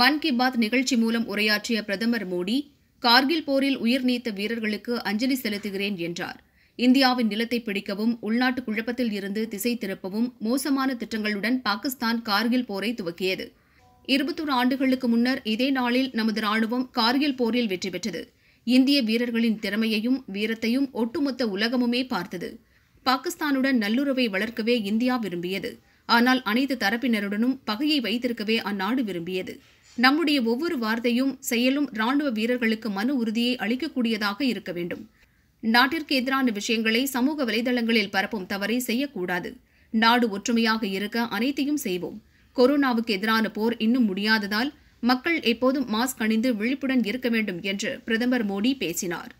மன் கி பாத் நிகழ்ச்சி மூலம் உரையாற்றிய பிரதமர் மோடி கார்கில் போரில் உயிர் நீத்த வீரர்களுக்கு அஞ்சலி செலுத்துகிறேன் என்றார் இந்தியாவின் நிலத்தை பிடிக்கவும் உள்நாட்டு குழப்பத்தில் இருந்து திசை திருப்பவும் மோசமான திட்டங்களுடன் பாகிஸ்தான் கார்கில் போரை துவக்கியது இருபத்தொரு ஆண்டுகளுக்கு முன்னர் இதே நாளில் நமது ராணுவம் கார்கில் போரில் வெற்றி பெற்றது இந்திய வீரர்களின் திறமையையும் வீரத்தையும் ஒட்டுமொத்த உலகமுமே பார்த்தது பாகிஸ்தானுடன் நல்லுறவை வளர்க்கவே இந்தியா விரும்பியது ஆனால் அனைத்து தரப்பினருடனும் பகையை வைத்திருக்கவே அந்நாடு விரும்பியது நம்முடைய ஒவ்வொரு வார்த்தையும் செயலும் ராணுவ வீரர்களுக்கு மன உறுதியை அளிக்கக்கூடியதாக இருக்க வேண்டும் நாட்டிற்கு எதிரான விஷயங்களை சமூக வலைதளங்களில் பரப்பும் தவறை செய்யக்கூடாது நாடு ஒற்றுமையாக இருக்க அனைத்தையும் செய்வோம் கொரோனாவுக்கு எதிரான போர் இன்னும் முடியாததால் மக்கள் எப்போதும் மாஸ்க் அணிந்து விழிப்புடன் இருக்க வேண்டும் என்று பிரதமர் மோடி பேசினார்